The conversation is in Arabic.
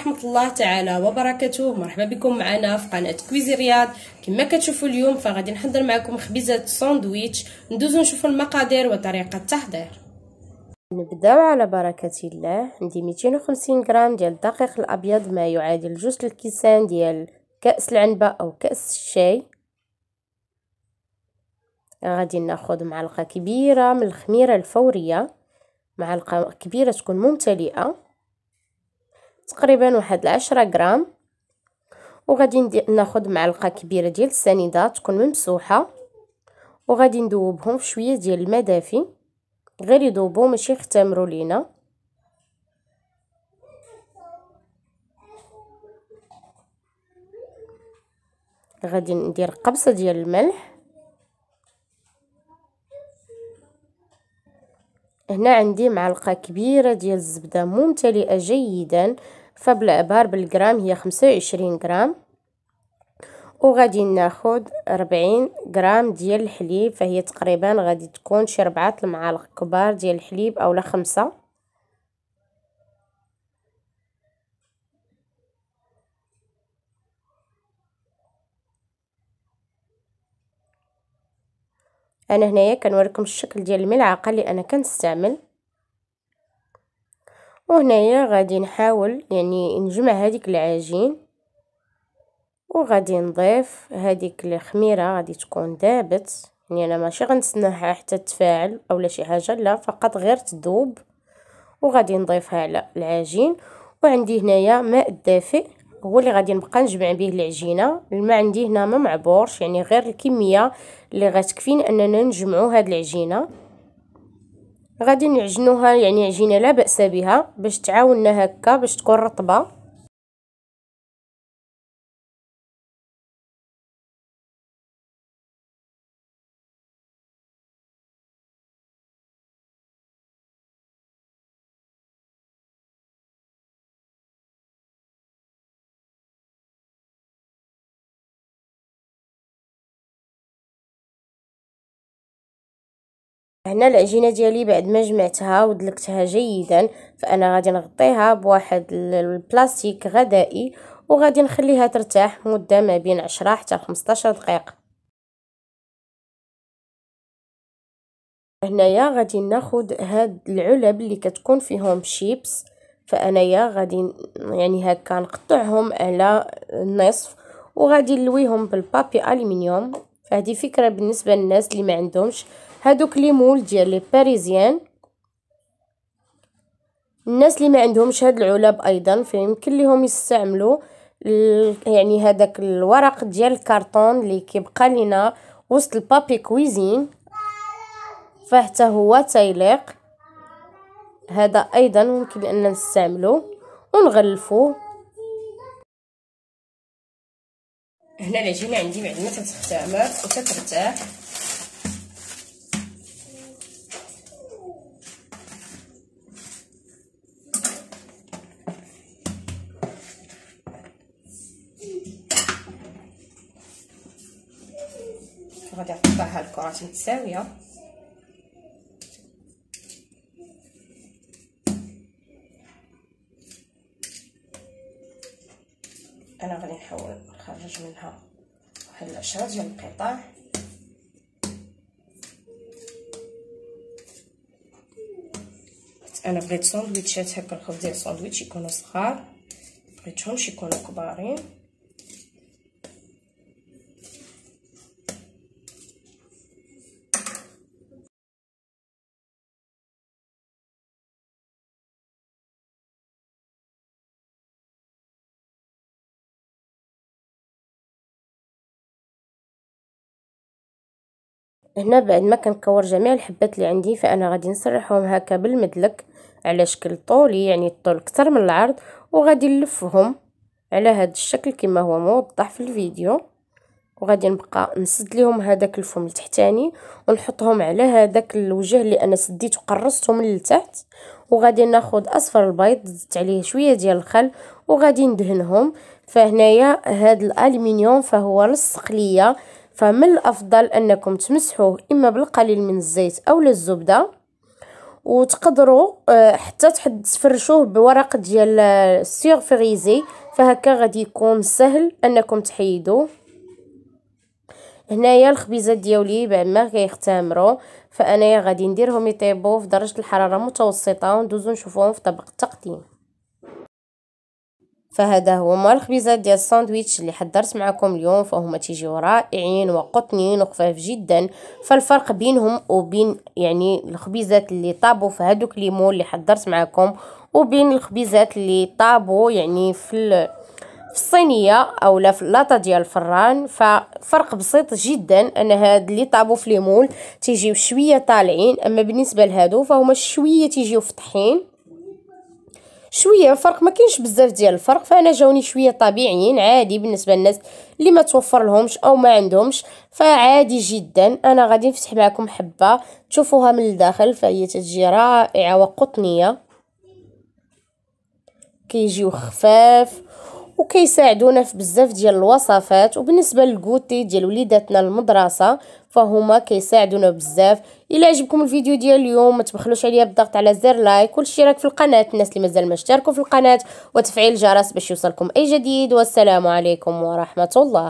ورحمة الله تعالى وبركاته مرحبا بكم معنا في قناة كويزي رياض كما كتشوفوا اليوم فغادي نحضر معكم خبيزة ساندويتش ندوزو نشوفوا المقادير وطريقة التحضير نبداو على بركة الله عندي 250 غرام ديال الدقيق الأبيض ما يعادل جوج الكيسان ديال كأس العنبة أو كأس الشاي غادي ناخد معلقة كبيرة من الخميرة الفورية معلقة كبيرة تكون ممتلئة تقريبا واحد العشرة غرام وغادي ناخد معلقه كبيره ديال السنيده تكون ممسوحه وغادي ندوبهم في شويه ديال الماء دافي غير يذوبوا ماشي يختمروا لينا غادي ندير قبصه ديال الملح هنا عندي معلقه كبيره ديال الزبده ممتلئه جيدا فبالعبار بالجرام هي خمسة وعشرين جرام وغادي ناخد ربعين جرام ديال الحليب فهي تقريبا غادي تكون شي ربعة المعالق كبار ديال الحليب اولا خمسة انا هنايا كنوريكم الشكل ديال الملعقه اللي انا كنستعمل وهنايا غادي نحاول يعني نجمع هذيك العجين وغادي نضيف هذيك الخميره غادي تكون دابت يعني انا ماشي غنتسناها حتى تفاعل اولا شي حاجه لا فقط غير تذوب وغادي نضيفها على العجين وعندي هنايا ماء دافئ هو اللي غادي نبقى نجمع به العجينه الماء عندي هنا ما معبورش يعني غير الكميه اللي غتكفيني اننا نجمعوا هاد العجينه غادي نعجنوها يعني عجينه لا باس بها باش تعاوننا هكا باش تكون رطبه هنا العجينه ديالي بعد ما جمعتها ودلكتها جيدا فانا غادي نغطيها بواحد البلاستيك غذائي وغادي نخليها ترتاح مده ما بين 10 حتى 15 دقيقه هنايا غادي ناخد هاد العلب اللي كتكون فيهم شيبس فانايا غادي يعني هكا نقطعهم على النصف وغادي نلويهم بالبابي ألمنيوم فهذه فكره بالنسبه للناس اللي ما عندهمش هادوك لي مول ديال لي باريزيان الناس اللي ما عندهمش هاد العلب ايضا فيمكن ليهم يستعملوا يعني هذاك الورق ديال الكرتون اللي كيبقى لينا وسط البابي كويزين فحتى هو تيليق هذا ايضا ممكن ان نستعمله ونغلفوه هنا العجينه عندي بعد ما تتختمر وتترتاح غادي نقطعها الكرات متساويه انا غادي نحاول نخرج منها واحد العشرة ديال القطع انا بغيت ساندويتشات هكا الخبز ديال الساندويتش يكونوا صغار بغيتهمش يكونوا كبارين هنا بعد ما كنكور جميع الحبات اللي عندي فانا غادي نسرحهم هكا بالمدلك على شكل طولي يعني الطول اكثر من العرض وغادي نلفهم على هذا الشكل كما هو موضح في الفيديو وغادي نبقى نسد لهم هذاك الفم التحتاني ونحطهم على هذاك الوجه اللي انا سديت وقرصته من التحت وغادي ناخذ اصفر البيض زدت عليه شويه ديال الخل وغادي ندهنهم فهنايا هذا الالومنيوم فهو لصق ليا فمن الافضل انكم تمسحوه اما بالقليل من الزيت او الزبده وتقدروا آه، حتى تحد تفرشوه بورق ديال آه، السيغ فريزي فهكا غادي يكون سهل انكم تحيدوه هنايا الخبيزات ديالي بعد ما كيختمروا فانايا غادي نديرهم يطيبوا في درجه الحراره متوسطه وندوزو نشوفوهم في طبق التقديم فهذا هو مال الخبيزات ديال الساندويتش اللي حضرت معكم اليوم فهما تيجيو رائعين وقطنين وخفاف جدا فالفرق بينهم وبين يعني الخبيزات اللي طابوا في هذوك ليمو اللي حضرت معكم وبين الخبيزات اللي طابوا يعني في في الصينيه اولا في اللاطه ديال الفران ففرق بسيط جدا ان هاد اللي طابو في ليمول تيجيو شويه طالعين اما بالنسبه لهادو فهما شويه تيجيو فتحين شويه الفرق ما كاينش بزاف ديال الفرق فانا جاوني شويه طبيعيين عادي بالنسبه للناس اللي ما توفر لهمش او ما عندهمش فعادي جدا انا غادي نفتح معكم حبه تشوفوها من الداخل فهي تجي رائعه وقطنيه كيجيو خفاف وكيساعدونا في بزاف ديال الوصفات وبالنسبه للكوتي ديال وليداتنا المدرسه فهما كيساعدونا بزاف الى عجبكم الفيديو ديال اليوم ما تبخلوش عليا بالضغط على زر لايك والاشتراك في القناه الناس اللي مازال ما اشتركوا في القناه وتفعيل الجرس باش يوصلكم اي جديد والسلام عليكم ورحمه الله